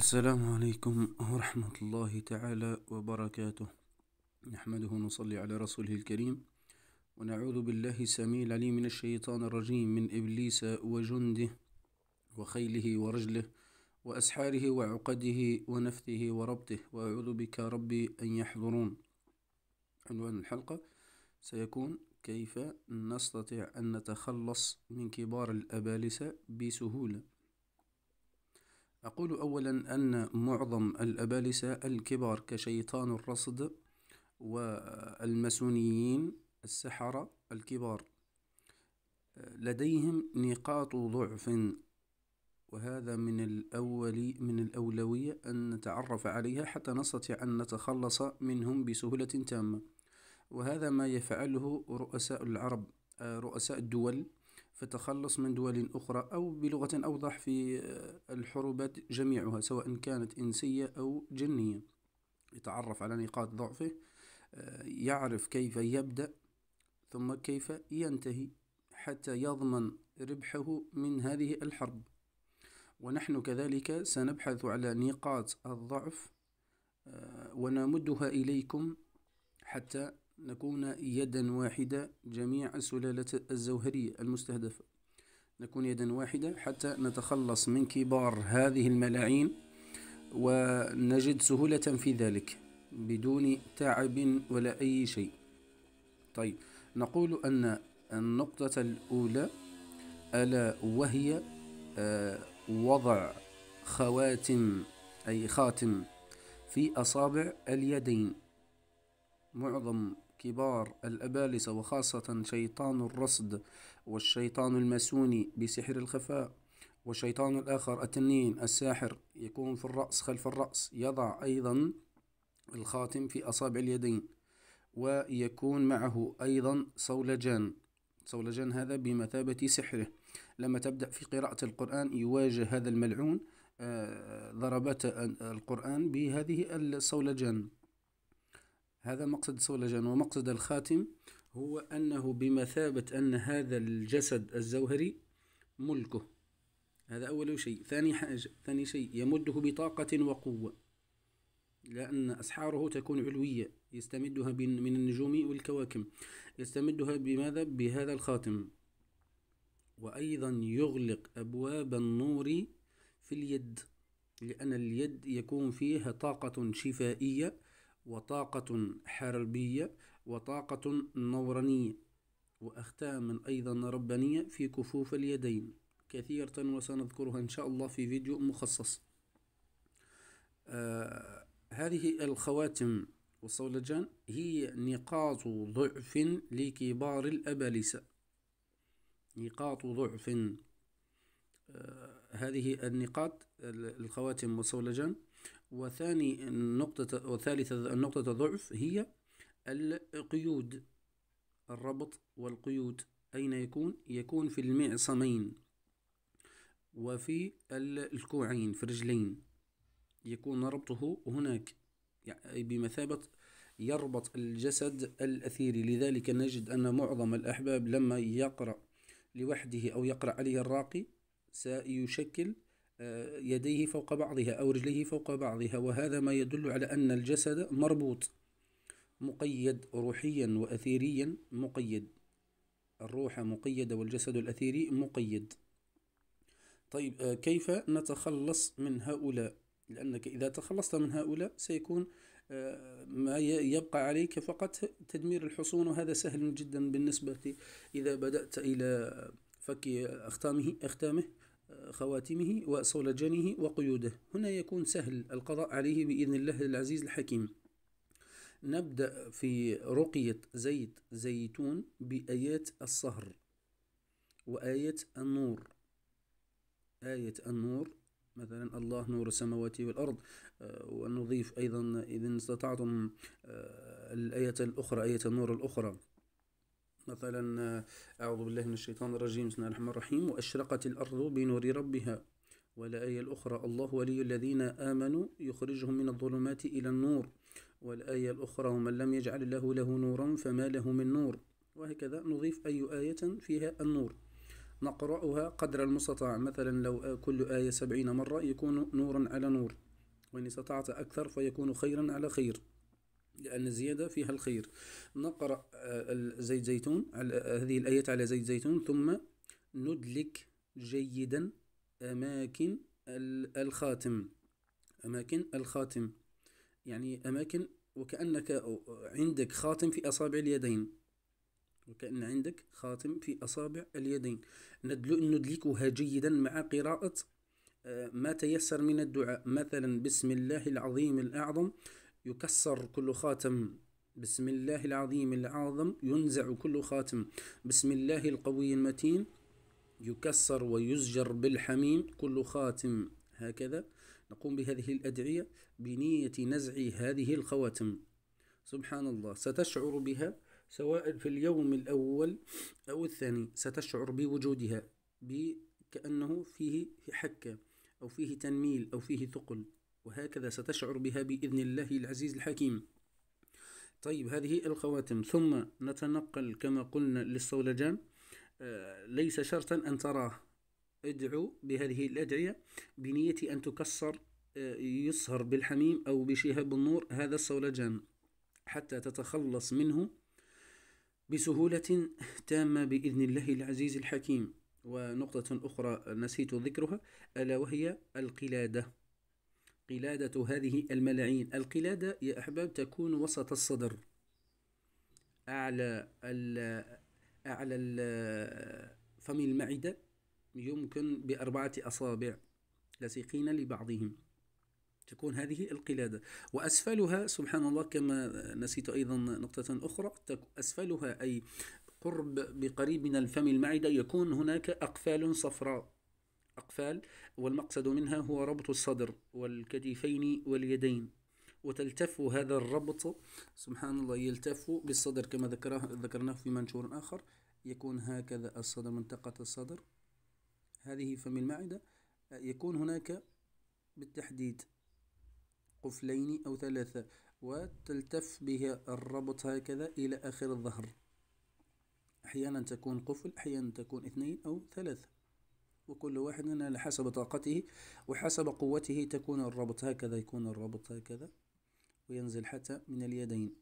السلام عليكم ورحمة الله تعالى وبركاته نحمده ونصلي على رسوله الكريم ونعوذ بالله السميع العليم من الشيطان الرجيم من إبليس وجنده وخيله ورجله وأسحاره وعقده ونفثه وربطه وأعوذ بك ربي أن يحضرون عنوان الحلقة سيكون كيف نستطيع أن نتخلص من كبار الأبالسة بسهولة أقول أولا أن معظم الأبالسة الكبار كشيطان الرصد والماسونيين السحرة الكبار لديهم نقاط ضعف وهذا من الأول من الأولوية أن نتعرف عليها حتى نستطيع أن نتخلص منهم بسهولة تامة وهذا ما يفعله رؤساء العرب رؤساء الدول في التخلص من دول أخرى أو بلغة أوضح في الحروبات جميعها سواء كانت إنسية أو جنية يتعرف على نقاط ضعفه آه، يعرف كيف يبدأ ثم كيف ينتهي حتى يضمن ربحه من هذه الحرب ونحن كذلك سنبحث على نقاط الضعف آه، ونمدها إليكم حتى نكون يدا واحدة جميع السلالة الزوهرية المستهدفة نكون يدا واحدة حتى نتخلص من كبار هذه الملاعين ونجد سهولة في ذلك بدون تعب ولا أي شيء طيب نقول أن النقطة الأولى ألا وهي آه، وضع خواتم أي خاتم في أصابع اليدين معظم كبار الأبالسة وخاصة شيطان الرصد والشيطان الماسوني بسحر الخفاء والشيطان الآخر التنين الساحر يكون في الرأس خلف الرأس يضع أيضا الخاتم في أصابع اليدين ويكون معه أيضا صولجان صولجان هذا بمثابة سحره لما تبدأ في قراءة القرآن يواجه هذا الملعون آه، ضربات القرآن بهذه الصولجان هذا مقصد صولجان ومقصد الخاتم هو أنه بمثابة أن هذا الجسد الزوهري ملكه هذا أول شيء ثاني حاجة ثاني شيء يمده بطاقة وقوة لأن أسحاره تكون علوية يستمدها من النجوم والكواكب يستمدها بماذا؟ بهذا الخاتم وأيضا يغلق أبواب النور في اليد لأن اليد يكون فيها طاقة شفائية وطاقة حربية وطاقة نورانية وأختاما أيضا ربانية في كفوف اليدين كثيرة وسنذكرها إن شاء الله في فيديو مخصص آه هذه الخواتم والصولجان هي نقاط ضعف لكبار الأبالسة نقاط ضعف آه هذه النقاط الخواتم والصولجان وثاني النقطة وثالثة النقطة الضعف هي القيود الربط والقيود أين يكون؟ يكون في المعصمين وفي الكوعين في الرجلين يكون ربطه هناك يعني بمثابة يربط الجسد الأثيري لذلك نجد أن معظم الأحباب لما يقرأ لوحده أو يقرأ عليه الراقي سيشكل آه، يديه فوق بعضها أو رجليه فوق بعضها وهذا ما يدل على أن الجسد مربوط مقيد روحيا وأثيريا مقيد الروح مقيدة والجسد الأثيري مقيد طيب آه، كيف نتخلص من هؤلاء لأنك إذا تخلصت من هؤلاء سيكون آه، ما يبقى عليك فقط تدمير الحصون وهذا سهل جدا بالنسبة إذا بدأت إلى فك أختامه, أختامه خواتمه وصولجنه وقيوده هنا يكون سهل القضاء عليه بإذن الله العزيز الحكيم نبدأ في رقية زيت زيتون بآيات الصهر وآية النور آية النور مثلا الله نور السماوات والأرض آه، ونضيف أيضا إذا استطعتم آه، الآية الأخرى آية النور الأخرى مثلا أعوذ بالله من الشيطان الرجيم بسم الله الرحمن الرحيم وأشرقت الأرض بنور ربها والآية الأخرى الله ولي الذين آمنوا يخرجهم من الظلمات إلى النور والآية الأخرى ومن لم يجعل الله له نورا فما له من نور وهكذا نضيف أي آية فيها النور نقرأها قدر المستطاع مثلا لو كل آية سبعين مرة يكون نورا على نور وإن استطعت أكثر فيكون خيرا على خير لأن الزيادة فيها الخير نقرأ آه، زيت زيتون آه، هذه الآية على زيت زيتون ثم ندلك جيدا أماكن الخاتم أماكن الخاتم يعني أماكن وكأنك عندك خاتم في أصابع اليدين وكأن عندك خاتم في أصابع اليدين ندلكها جيدا مع قراءة آه، ما تيسر من الدعاء مثلا بسم الله العظيم الأعظم يكسر كل خاتم بسم الله العظيم العظم ينزع كل خاتم بسم الله القوي المتين يكسر ويزجر بالحميم كل خاتم هكذا نقوم بهذه الأدعية بنية نزع هذه الخواتم سبحان الله ستشعر بها سواء في اليوم الأول أو الثاني ستشعر بوجودها كأنه فيه حكة أو فيه تنميل أو فيه ثقل وهكذا ستشعر بها بإذن الله العزيز الحكيم طيب هذه الخواتم ثم نتنقل كما قلنا للصولجان آه، ليس شرطا أن تراه ادعو بهذه الأدعية بنية أن تكسر آه، يصهر بالحميم أو بشهاب النور هذا الصولجان حتى تتخلص منه بسهولة تامة بإذن الله العزيز الحكيم ونقطة أخرى نسيت ذكرها ألا وهي القلادة قلادة هذه الملاعين القلادة يا أحباب تكون وسط الصدر أعلى ال أعلى ال فم المعدة يمكن بأربعة أصابع لسيقين لبعضهم تكون هذه القلادة وأسفلها سبحان الله كما نسيت أيضا نقطة أخرى أسفلها أي قرب بقريب من الفم المعدة يكون هناك أقفال صفراء أقفال والمقصد منها هو ربط الصدر والكتفين واليدين وتلتف هذا الربط سبحان الله يلتف بالصدر كما ذكره ذكرناه في منشور آخر يكون هكذا الصدر منطقة الصدر هذه فم المعدة يكون هناك بالتحديد قفلين أو ثلاثة وتلتف بها الربط هكذا إلى آخر الظهر أحيانا تكون قفل أحيانا تكون اثنين أو ثلاثة وكل واحد على حسب طاقته وحسب قوته تكون الربط هكذا يكون الربط هكذا وينزل حتى من اليدين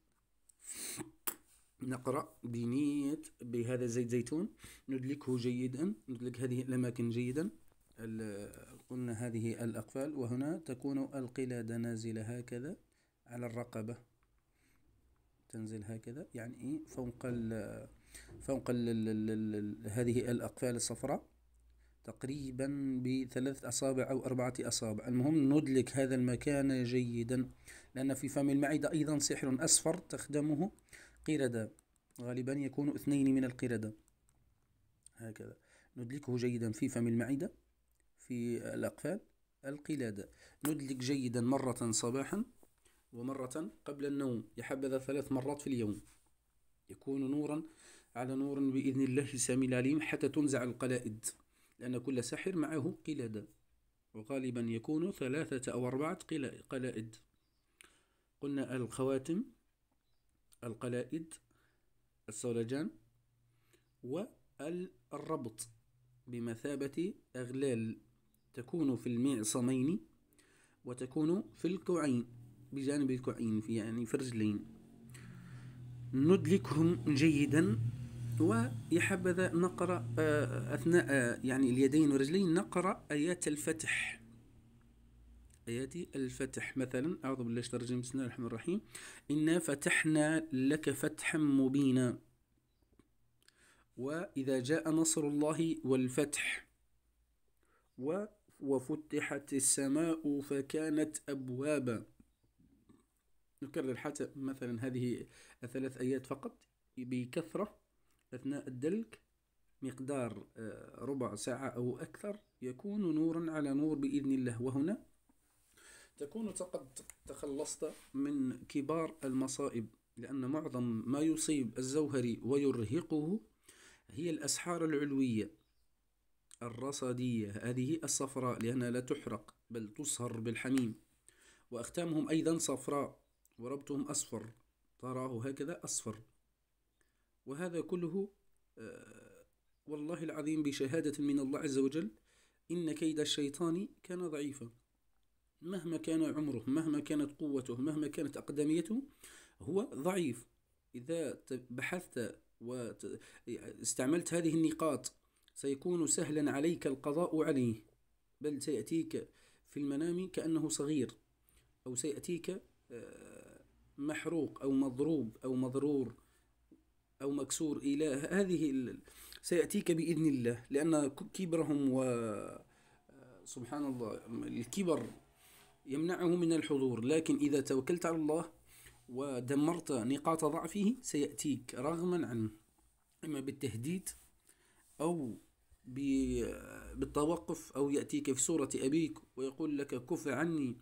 نقرأ بنية بهذا الزيت زيتون ندلكه جيدا ندلك هذه الأماكن جيدا قلنا هذه الأقفال وهنا تكون القلادة نازلة هكذا على الرقبة تنزل هكذا يعني فوق ال فوق هذه الأقفال الصفراء تقريبا بثلاث أصابع أو أربعة أصابع المهم ندلك هذا المكان جيدا لأن في فم المعدة أيضا سحر أصفر تخدمه قردة غالبا يكون اثنين من القردة هكذا ندلكه جيدا في فم المعدة في الأقفال القلادة ندلك جيدا مرة صباحا ومرة قبل النوم يحبذ ثلاث مرات في اليوم يكون نورا على نور بإذن الله السميع العليم حتى تنزع القلائد لأن كل ساحر معه قلادة وغالبا يكون ثلاثة أو أربعة قلائد قلنا الخواتم القلائد الصولجان والربط بمثابة أغلال تكون في المعصمين وتكون في الكوعين بجانب الكوعين في يعني في الرجلين ندلكهم جيدا ويا حبذا نقرأ آه، أثناء آه، يعني اليدين والرجلين نقرأ آيات الفتح آيات الفتح مثلا أعوذ بالله من الشيطان بسم الله الرحمن الرحيم إنا فتحنا لك فتحا مبينا وإذا جاء نصر الله والفتح و وفتحت السماء فكانت أبوابا نكرر حتى مثلا هذه الثلاث آيات فقط بكثرة أثناء الدلك مقدار آه، ربع ساعة أو أكثر يكون نورا على نور بإذن الله وهنا تكون قد تخلصت من كبار المصائب لأن معظم ما يصيب الزوهري ويرهقه هي الأسحار العلوية الرصدية هذه الصفراء لأنها لا تحرق بل تصهر بالحميم وأختامهم أيضا صفراء وربطهم أصفر تراه هكذا أصفر وهذا كله آه، والله العظيم بشهادة من الله عز وجل إن كيد الشيطان كان ضعيفا مهما كان عمره مهما كانت قوته مهما كانت أقدميته هو ضعيف إذا بحثت واستعملت هذه النقاط سيكون سهلا عليك القضاء عليه بل سيأتيك في المنام كأنه صغير أو سيأتيك آه، محروق أو مضروب أو مضرور أو مكسور إلى هذه سيأتيك بإذن الله لأن كبرهم و سبحان الله الكبر يمنعه من الحضور لكن إذا توكلت على الله ودمرت نقاط ضعفه سيأتيك رغما عنه إما بالتهديد أو بالتوقف أو يأتيك في صورة أبيك ويقول لك كف عني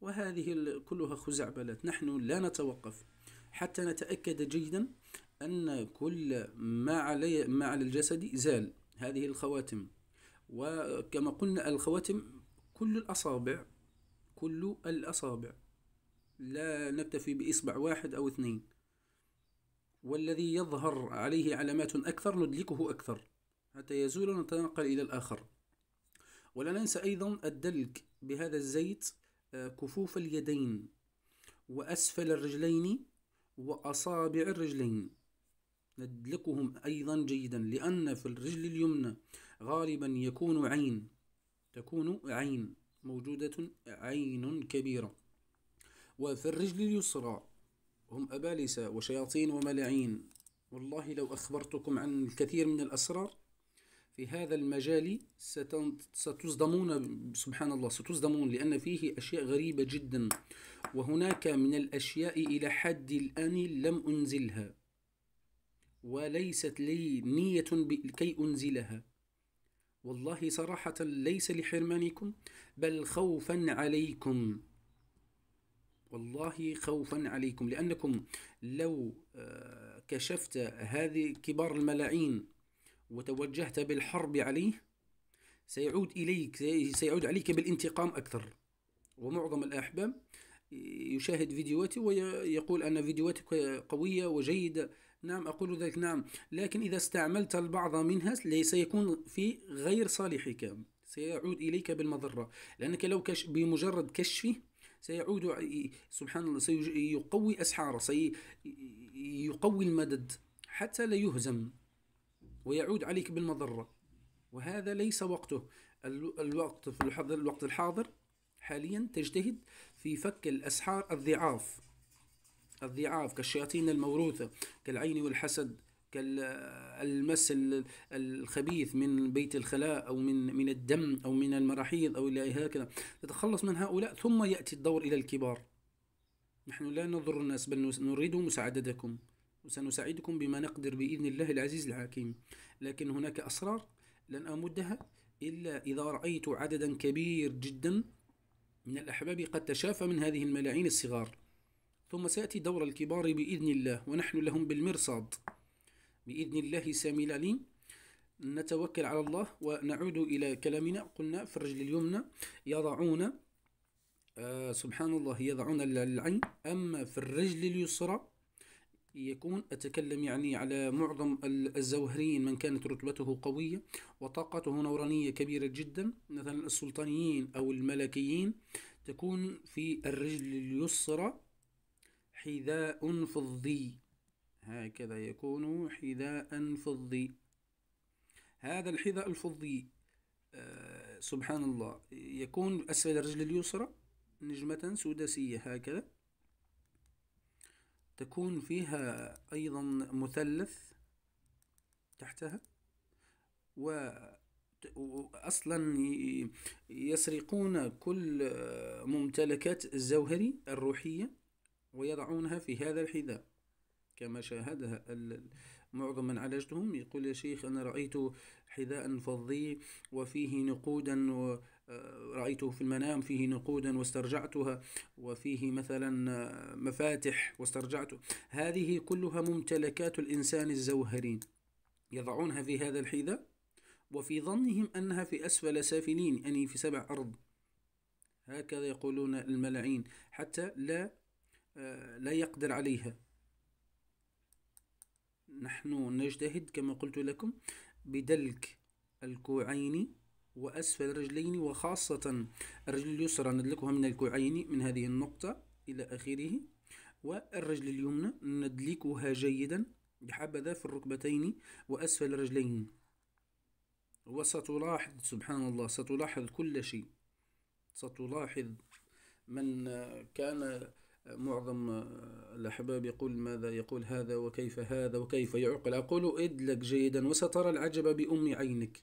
وهذه كلها خزعبلات نحن لا نتوقف حتى نتأكد جيدا أن كل ما علي ما على الجسد زال هذه الخواتم وكما قلنا الخواتم كل الأصابع كل الأصابع لا نكتفي بإصبع واحد أو اثنين والذي يظهر عليه علامات أكثر ندلكه أكثر حتى يزول ونتنقل إلى الآخر ولا ننسى أيضا الدلك بهذا الزيت آه، كفوف اليدين وأسفل الرجلين وأصابع الرجلين ندلكهم أيضا جيدا لأن في الرجل اليمنى غالبا يكون عين تكون عين موجودة عين كبيرة وفي الرجل اليسرى هم أبالسة وشياطين وملاعين والله لو أخبرتكم عن الكثير من الأسرار في هذا المجال ستصدمون سبحان الله ستصدمون لأن فيه أشياء غريبة جدا وهناك من الأشياء إلى حد الآن لم أنزلها وليست لي نية لكي أنزلها والله صراحة ليس لحرمانكم بل خوفا عليكم والله خوفا عليكم لأنكم لو آه، كشفت هذه كبار الملاعين وتوجهت بالحرب عليه سيعود إليك سيعود عليك بالانتقام أكثر ومعظم الأحباب آه، يشاهد فيديوهاتي ويقول أن فيديوهاتك قوية وجيدة نعم أقول ذلك نعم لكن إذا استعملت البعض منها سيكون في غير صالحك سيعود إليك بالمضرة لأنك لو كش بمجرد كشفه سيعود سبحان الله سيقوي أسحاره سيقوي المدد حتى لا يهزم ويعود عليك بالمضرة وهذا ليس وقته الوقت في الوقت الحاضر حاليا تجتهد في فك الأسحار الضعاف الضعاف كالشياطين الموروثة كالعين والحسد كالمس الخبيث من بيت الخلاء او من من الدم او من المراحيض او الى هكذا تتخلص من هؤلاء ثم ياتي الدور الى الكبار نحن لا نضر الناس بل نريد مساعدتكم وسنساعدكم بما نقدر باذن الله العزيز الحكيم لكن هناك اسرار لن امدها الا اذا رايت عددا كبير جدا من الاحباب قد تشافى من هذه الملايين الصغار ثم سيأتي دور الكبار بإذن الله ونحن لهم بالمرصاد بإذن الله سامي العليم نتوكل على الله ونعود إلى كلامنا قلنا في الرجل اليمنى يضعون آه سبحان الله يضعون العين أما في الرجل اليسرى يكون أتكلم يعني على معظم الزوهريين من كانت رتبته قوية وطاقته نورانية كبيرة جدا مثلا السلطانيين أو الملكيين تكون في الرجل اليسرى حذاء فضي هكذا يكون حذاء فضي هذا الحذاء الفضي آه سبحان الله يكون أسفل الرجل اليسرى نجمة سداسية هكذا تكون فيها أيضا مثلث تحتها و أصلا يسرقون كل ممتلكات الزوهري الروحية ويضعونها في هذا الحذاء كما شاهدها معظم من عالجتهم يقول يا شيخ أنا رأيت حذاء فضي وفيه نقودا آه، رأيته في المنام فيه نقودا واسترجعتها وفيه مثلا آه، مفاتح واسترجعته هذه كلها ممتلكات الإنسان الزوهرين يضعونها في هذا الحذاء وفي ظنهم أنها في أسفل سافلين يعني في سبع أرض هكذا يقولون الملعين حتى لا آه، لا يقدر عليها نحن نجتهد كما قلت لكم بدلك الكوعين وأسفل الرجلين وخاصة الرجل اليسرى ندلكها من الكوعين من هذه النقطة إلى آخره والرجل اليمنى ندلكها جيدا بحبذا في الركبتين وأسفل الرجلين وستلاحظ سبحان الله ستلاحظ كل شيء ستلاحظ من كان معظم آه، الأحباب يقول ماذا يقول هذا وكيف هذا وكيف يعقل أقول ادلك جيدا وسترى العجب بأم عينك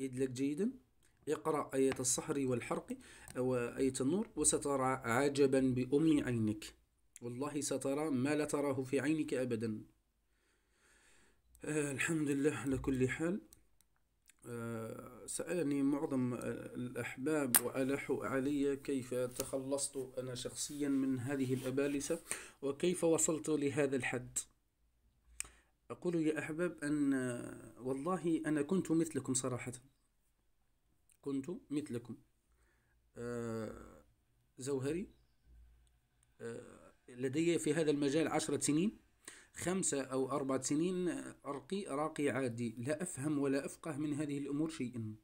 ادلك جيدا اقرأ آية الصحر والحرق أو آه، آية النور وسترى عجبا بأم عينك والله سترى ما لا تراه في عينك أبدا آه، الحمد لله على كل حال آه، سألني معظم الأحباب وألحوا علي كيف تخلصت أنا شخصيا من هذه الأبالسة وكيف وصلت لهذا الحد أقول يا أحباب أن والله أنا كنت مثلكم صراحة كنت مثلكم آه، زوهري آه، لدي في هذا المجال عشرة سنين خمسة أو أربع سنين أرقي راقي عادي لا أفهم ولا أفقه من هذه الأمور شيئا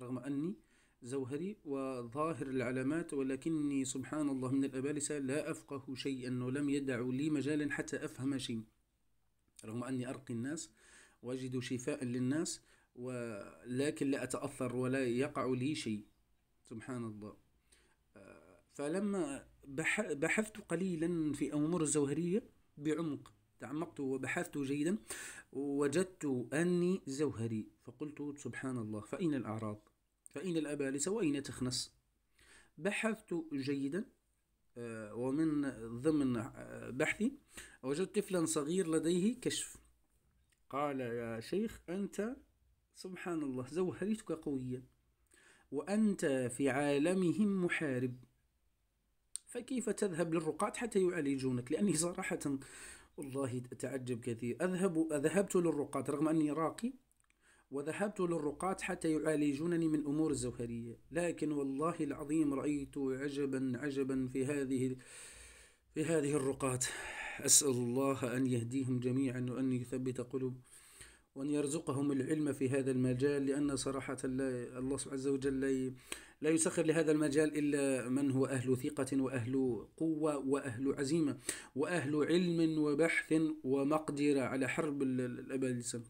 رغم أني زوهري وظاهر العلامات ولكني سبحان الله من الأبالسة لا أفقه شيئا ولم يدعوا لي مجالا حتى أفهم شيء رغم أني أرقي الناس وأجد شفاء للناس ولكن لا أتأثر ولا يقع لي شيء سبحان الله فلما بحثت قليلا في أمور الزوهرية بعمق تعمقت وبحثت جيدا وجدت أني زوهري فقلت سبحان الله فأين الأعراض فأين الأبالسة وأين تخنس بحثت جيدا آه، ومن ضمن آه، بحثي وجدت طفلا صغير لديه كشف قال يا شيخ أنت سبحان الله زوهريتك قوية وأنت في عالمهم محارب فكيف تذهب للرقاة حتى يعالجونك لأني صراحة والله أتعجب كثير أذهب أذهبت للرقاة رغم أني راقي وذهبت للرقاة حتى يعالجونني من أمور الزوهرية لكن والله العظيم رأيت عجبا عجبا في هذه في هذه الرقاة أسأل الله أن يهديهم جميعا وأن يثبت قلوب وأن يرزقهم العلم في هذا المجال لأن صراحة الله عز وجل لا يسخر لهذا المجال إلا من هو أهل ثقة وأهل قوة وأهل عزيمة وأهل علم وبحث ومقدرة على حرب الأبالسة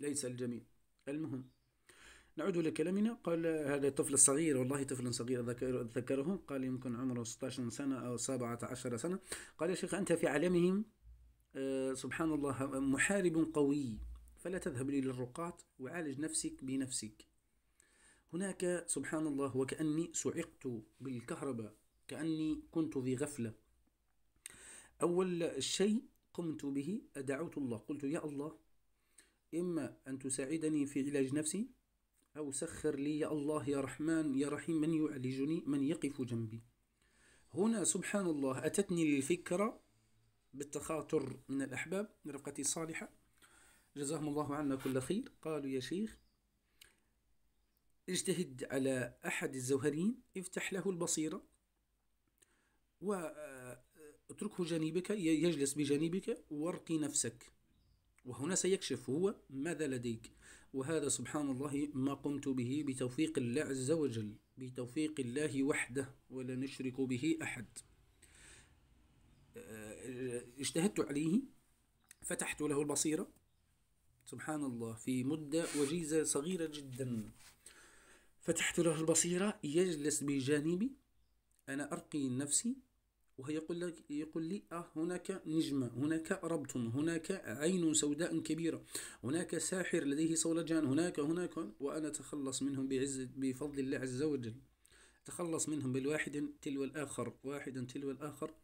ليس الجميع المهم نعود الى كلامنا قال هذا الطفل الصغير والله طفل صغير ذكره قال يمكن عمره 16 سنة أو 17 سنة قال يا شيخ أنت في عالمهم آه، سبحان الله محارب قوي فلا تذهب للرقاة وعالج نفسك بنفسك هناك سبحان الله وكأني صعقت بالكهرباء كأني كنت في غفلة أول شيء قمت به دعوت الله قلت يا الله إما أن تساعدني في علاج نفسي أو سخر لي يا الله يا رحمن يا رحيم من يعالجني من يقف جنبي هنا سبحان الله أتتني الفكرة بالتخاطر من الأحباب رفقتي الصالحة جزاهم الله عنا كل خير قالوا يا شيخ اجتهد على أحد الزوهرين افتح له البصيرة واتركه آه، جانبك يجلس بجانبك وارقي نفسك وهنا سيكشف هو ماذا لديك وهذا سبحان الله ما قمت به بتوفيق الله عز وجل بتوفيق الله وحده ولا نشرك به أحد آه، اجتهدت عليه فتحت له البصيرة سبحان الله في مدة وجيزة صغيرة جدا فتحت له البصيرة يجلس بجانبي أنا أرقي نفسي وهي يقول لك يقول لي آه هناك نجمة هناك ربط هناك عين سوداء كبيرة هناك ساحر لديه صولجان هناك هناك وأنا أتخلص منهم بعز بفضل الله عز وجل أتخلص منهم بالواحد تلو الآخر واحدا تلو الآخر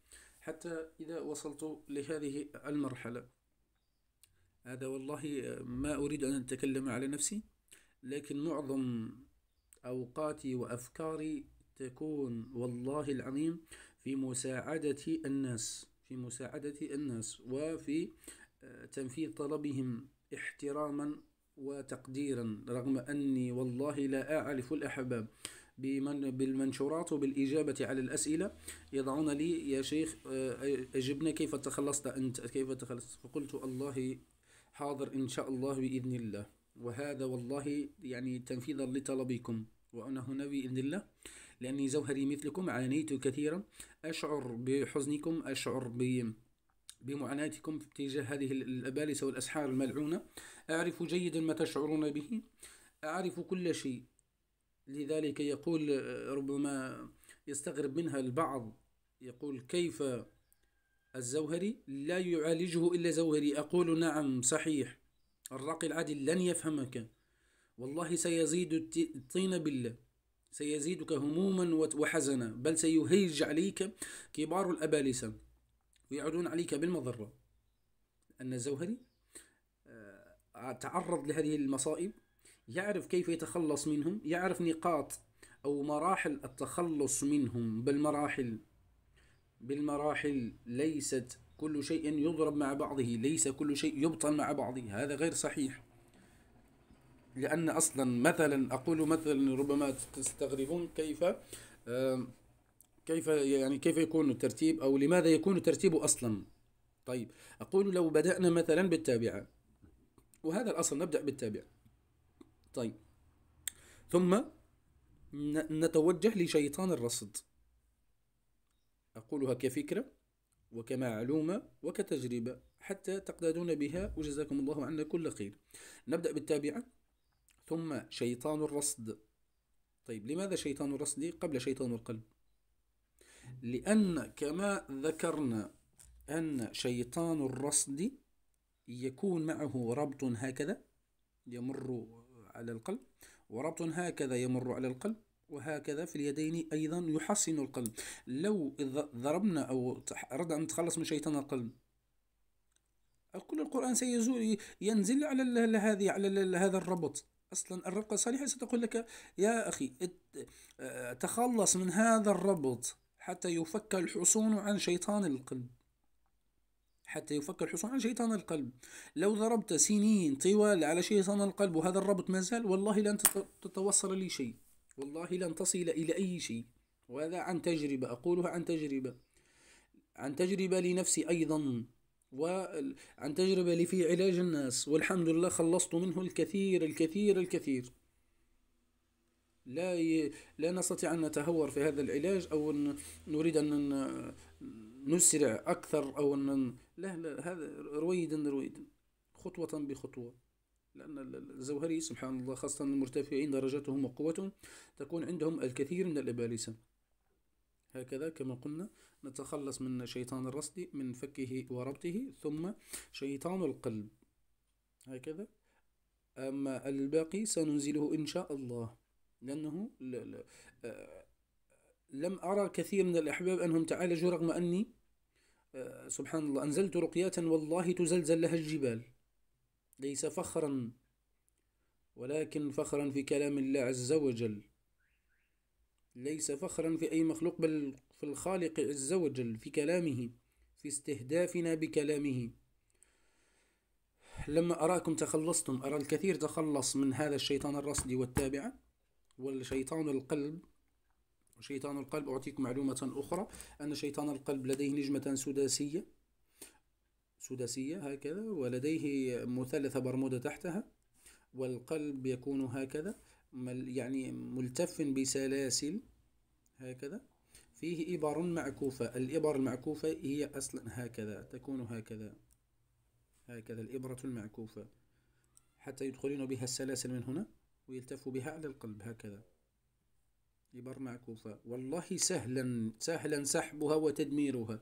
حتى إذا وصلت لهذه المرحلة هذا والله ما أريد أن أتكلم على نفسي لكن معظم أوقاتي وأفكاري تكون والله العظيم في مساعدة الناس في مساعدة الناس وفي آه، تنفيذ طلبهم احتراما وتقديرا رغم أني والله لا أعرف الأحباب بمن بالمنشورات وبالإجابة على الأسئلة يضعون لي يا شيخ آه، أجبنا كيف تخلصت أنت كيف تخلصت فقلت الله حاضر إن شاء الله بإذن الله وهذا والله يعني تنفيذا لطلبكم وأنا هنا بإذن الله لأني جوهري مثلكم عانيت كثيرا أشعر بحزنكم أشعر ب بمعاناتكم تجاه هذه الأبالسة والأسحار الملعونة أعرف جيدا ما تشعرون به أعرف كل شيء لذلك يقول آه، ربما يستغرب منها البعض يقول كيف الزوهري لا يعالجه إلا زوهري أقول نعم صحيح الراقي العادل لن يفهمك والله سيزيد الطين بالله سيزيدك هموما وحزنا بل سيهيج عليك كبار الأبالسة ويعودون عليك بالمضرة أن الزوهري آه، تعرض لهذه المصائب يعرف كيف يتخلص منهم يعرف نقاط أو مراحل التخلص منهم بالمراحل بالمراحل ليست كل شيء يضرب مع بعضه ليس كل شيء يبطن مع بعضه هذا غير صحيح لأن أصلا مثلا أقول مثلا ربما تستغربون كيف كيف يعني كيف يكون الترتيب أو لماذا يكون الترتيب أصلا طيب أقول لو بدأنا مثلا بالتابعة وهذا الأصل نبدأ بالتابعة طيب ثم نتوجه لشيطان الرصد أقولها كفكرة وكمعلومة وكتجربة حتى تقتدون بها وجزاكم الله عنا كل خير نبدأ بالتابعة ثم شيطان الرصد طيب لماذا شيطان الرصد قبل شيطان القلب لأن كما ذكرنا أن شيطان الرصد يكون معه ربط هكذا يمر على القلب وربط هكذا يمر على القلب وهكذا في اليدين أيضا يحصن القلب لو ضربنا أو أردنا أن نتخلص من شيطان القلب كل القرآن سيزول ينزل على هذه على هذا الربط أصلا الرقة الصالحة ستقول لك يا أخي آه، تخلص من هذا الربط حتى يفك الحصون عن شيطان القلب حتى يفك الحصون عن شيطان القلب لو ضربت سنين طوال على شيطان القلب وهذا الربط ما زال والله لن تتوصل لي شيء والله لن تصل إلى أي شيء وهذا عن تجربة أقولها عن تجربة عن تجربة لنفسي أيضا وعن تجربة لي في علاج الناس والحمد لله خلصت منه الكثير الكثير الكثير لا ي... لا نستطيع أن نتهور في هذا العلاج أو أن نريد أن نسرع أكثر أو أن لا لا هذا رويدا رويدا خطوة بخطوة لأن الزوهري سبحان الله خاصة المرتفعين درجاتهم وقوتهم تكون عندهم الكثير من الإبالسة هكذا كما قلنا نتخلص من شيطان الرصد من فكه وربطه ثم شيطان القلب هكذا أما الباقي سننزله إن شاء الله لأنه آه، لم أرى كثير من الأحباب أنهم تعالجوا رغم أني آه، سبحان الله أنزلت رقيات والله تزلزل لها الجبال ليس فخرا ولكن فخرا في كلام الله عز وجل ليس فخرا في أي مخلوق بل في الخالق عز وجل في كلامه في استهدافنا بكلامه لما أراكم تخلصتم أرى الكثير تخلص من هذا الشيطان الرصدي والتابعة والشيطان القلب شيطان القلب أعطيكم معلومة أخرى أن شيطان القلب لديه نجمة سداسية سداسية هكذا ولديه مثلث برمودا تحتها والقلب يكون هكذا يعني ملتف بسلاسل هكذا فيه إبر معكوفة الإبر المعكوفة هي أصلا هكذا تكون هكذا هكذا الإبرة المعكوفة حتى يدخلون بها السلاسل من هنا ويلتف بها على القلب هكذا إبر معكوفة والله سهلا سهلا سحبها وتدميرها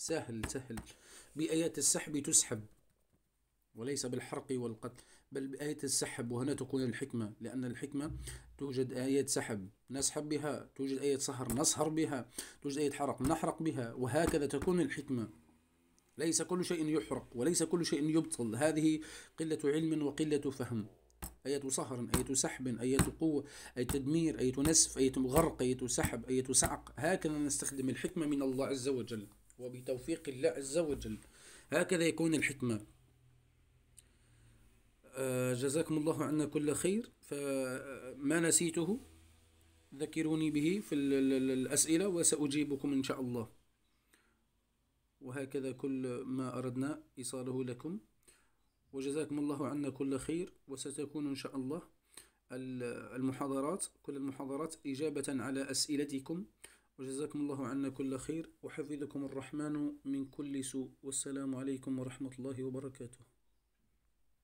سهل سهل بآيات السحب تسحب وليس بالحرق والقتل بل بآية السحب وهنا تكون الحكمة لأن الحكمة توجد آيات سحب نسحب بها توجد آيات سهر نسهر بها توجد آيات حرق نحرق بها وهكذا تكون الحكمة ليس كل شيء يحرق وليس كل شيء يبطل هذه قلة علم وقلة فهم أية سهر أية سحب أية قوة أية تدمير أية نسف أية غرق أية سحب أية سعق هكذا نستخدم الحكمة من الله عز وجل وبتوفيق الله عز وجل هكذا يكون الحكمة آه، جزاكم الله عنا كل خير فما نسيته ذكروني به في الأسئلة وسأجيبكم إن شاء الله وهكذا كل ما أردنا إيصاله لكم وجزاكم الله عنا كل خير وستكون إن شاء الله المحاضرات كل المحاضرات إجابة على أسئلتكم وجزاكم الله عنا كل خير وحفظكم الرحمن من كل سوء والسلام عليكم ورحمة الله وبركاته